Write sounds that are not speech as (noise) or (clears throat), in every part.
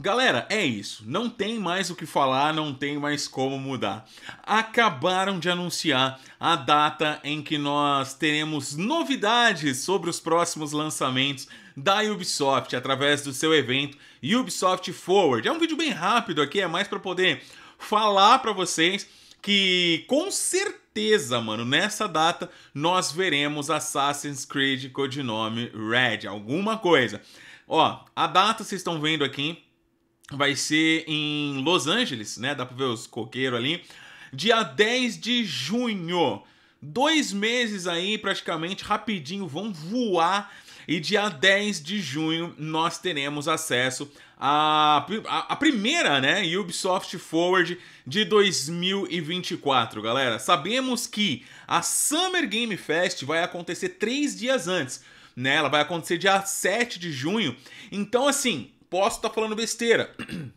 Galera, é isso. Não tem mais o que falar, não tem mais como mudar. Acabaram de anunciar a data em que nós teremos novidades sobre os próximos lançamentos da Ubisoft através do seu evento Ubisoft Forward. É um vídeo bem rápido aqui, é mais para poder falar para vocês que com certeza, mano, nessa data nós veremos Assassin's Creed codinome Red, alguma coisa. Ó, a data vocês estão vendo aqui, vai ser em Los Angeles, né? Dá pra ver os coqueiros ali. Dia 10 de junho. Dois meses aí, praticamente, rapidinho, vão voar. E dia 10 de junho nós teremos acesso à, à, à primeira, né? Ubisoft Forward de 2024, galera. Sabemos que a Summer Game Fest vai acontecer três dias antes, né? Ela vai acontecer dia 7 de junho. Então, assim, Posso estar tá falando besteira, (clears throat)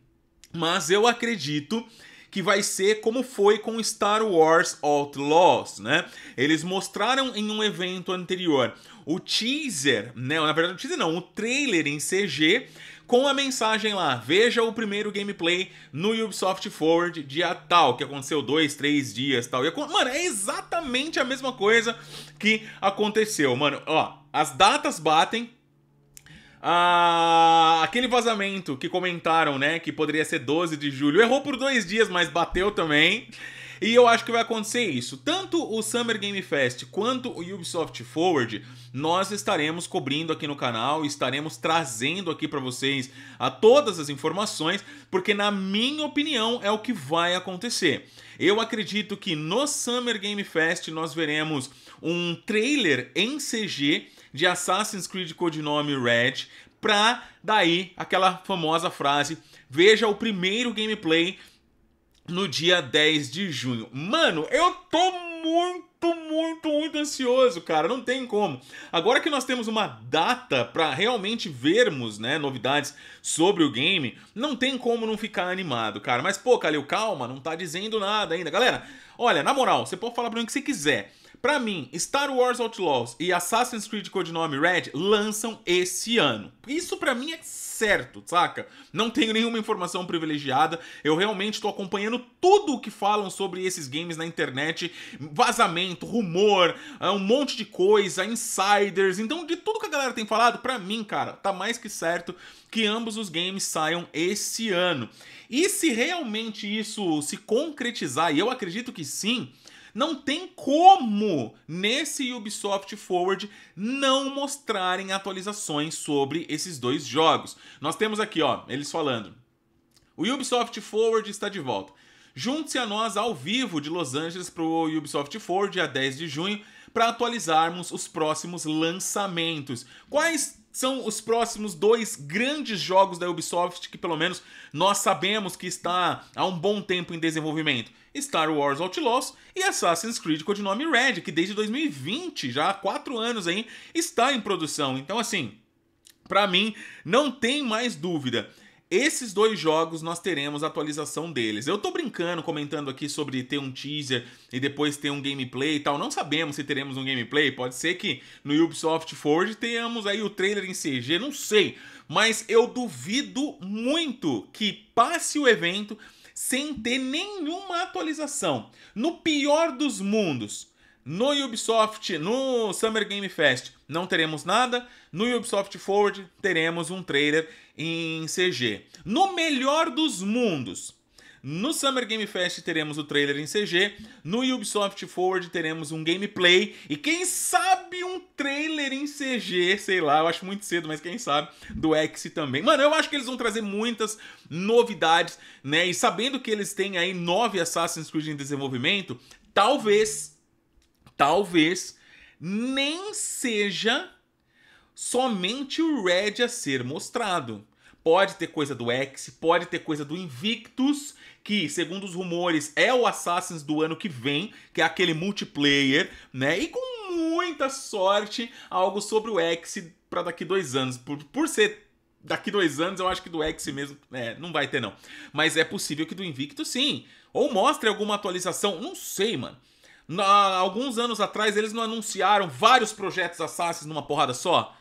mas eu acredito que vai ser como foi com Star Wars Outlaws, né? Eles mostraram em um evento anterior o teaser, né? Na verdade, o teaser não, o trailer em CG com a mensagem lá: veja o primeiro gameplay no Ubisoft Forward dia tal, que aconteceu dois, três dias tal. E, mano, é exatamente a mesma coisa que aconteceu, mano. Ó, as datas batem, ah, aquele vazamento que comentaram, né? Que poderia ser 12 de julho. Errou por dois dias, mas bateu também. E eu acho que vai acontecer isso. Tanto o Summer Game Fest quanto o Ubisoft Forward, nós estaremos cobrindo aqui no canal, estaremos trazendo aqui para vocês a todas as informações, porque na minha opinião é o que vai acontecer. Eu acredito que no Summer Game Fest nós veremos um trailer em CG de Assassin's Creed Codinome Red para daí aquela famosa frase: "Veja o primeiro gameplay no dia 10 de junho. Mano, eu tô muito, muito, muito ansioso, cara. Não tem como. Agora que nós temos uma data para realmente vermos, né, novidades sobre o game, não tem como não ficar animado, cara. Mas pô, Calil, calma, não tá dizendo nada ainda, galera. Olha, na moral, você pode falar para mim o que você quiser. Para mim, Star Wars Outlaws e Assassin's Creed Codinome Red lançam esse ano. Isso para mim é certo, saca? Não tenho nenhuma informação privilegiada. Eu realmente tô acompanhando tudo o que falam sobre esses games na internet, vazamento, rumor, é, um monte de coisa, insiders. Então, de tudo que a galera tem falado, para mim, cara, tá mais que certo que ambos os games saiam esse ano. E se realmente isso se concretizar, e eu acredito que sim, não tem como nesse Ubisoft Forward não mostrarem atualizações sobre esses dois jogos. Nós temos aqui, ó, eles falando. O Ubisoft Forward está de volta. Junte-se a nós ao vivo de Los Angeles para o Ubisoft Forward, dia 10 de junho, para atualizarmos os próximos lançamentos. Quais são os próximos dois grandes jogos da Ubisoft que, pelo menos, nós sabemos que está há um bom tempo em desenvolvimento. Star Wars Outlaws e Assassin's Creed Codinome Red, que desde 2020, já há quatro anos aí, está em produção. Então, assim, para mim, não tem mais dúvida esses dois jogos nós teremos a atualização deles. Eu tô brincando, comentando aqui sobre ter um teaser e depois ter um gameplay e tal. Não sabemos se teremos um gameplay. Pode ser que no Ubisoft Forge tenhamos aí o trailer em CG, não sei. Mas eu duvido muito que passe o evento sem ter nenhuma atualização. No pior dos mundos, no Ubisoft, no Summer Game Fest, não teremos nada. No Ubisoft Forward, teremos um trailer em CG. No melhor dos mundos, no Summer Game Fest teremos o trailer em CG, no Ubisoft Forward teremos um gameplay e quem sabe um trailer em CG, sei lá, eu acho muito cedo, mas quem sabe do X também. Mano, eu acho que eles vão trazer muitas novidades, né? E sabendo que eles têm aí nove Assassin's Creed em desenvolvimento, talvez talvez nem seja somente o Red a ser mostrado. Pode ter coisa do X, pode ter coisa do Invictus, que, segundo os rumores, é o Assassins do ano que vem, que é aquele multiplayer, né? E com muita sorte, algo sobre o X para daqui dois anos. Por, por ser daqui dois anos, eu acho que do X mesmo, é, não vai ter não. Mas é possível que do Invictus sim. Ou mostre alguma atualização, não sei, mano. Na, alguns anos atrás eles não anunciaram vários projetos assassins numa porrada só?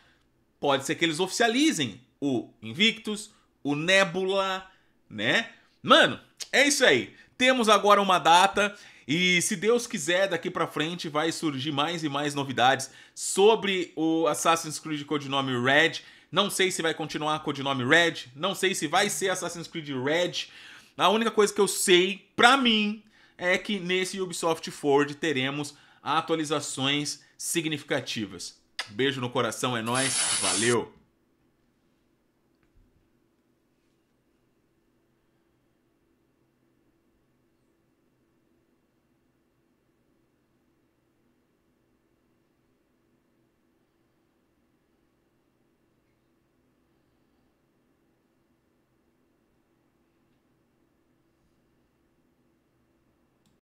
Pode ser que eles oficializem o Invictus, o Nebula, né? Mano, é isso aí. Temos agora uma data e se Deus quiser, daqui para frente vai surgir mais e mais novidades sobre o Assassin's Creed codinome Red. Não sei se vai continuar codinome Red, não sei se vai ser Assassin's Creed Red. A única coisa que eu sei, pra mim, é que nesse Ubisoft Forward teremos atualizações significativas. Beijo no coração, é nós, valeu.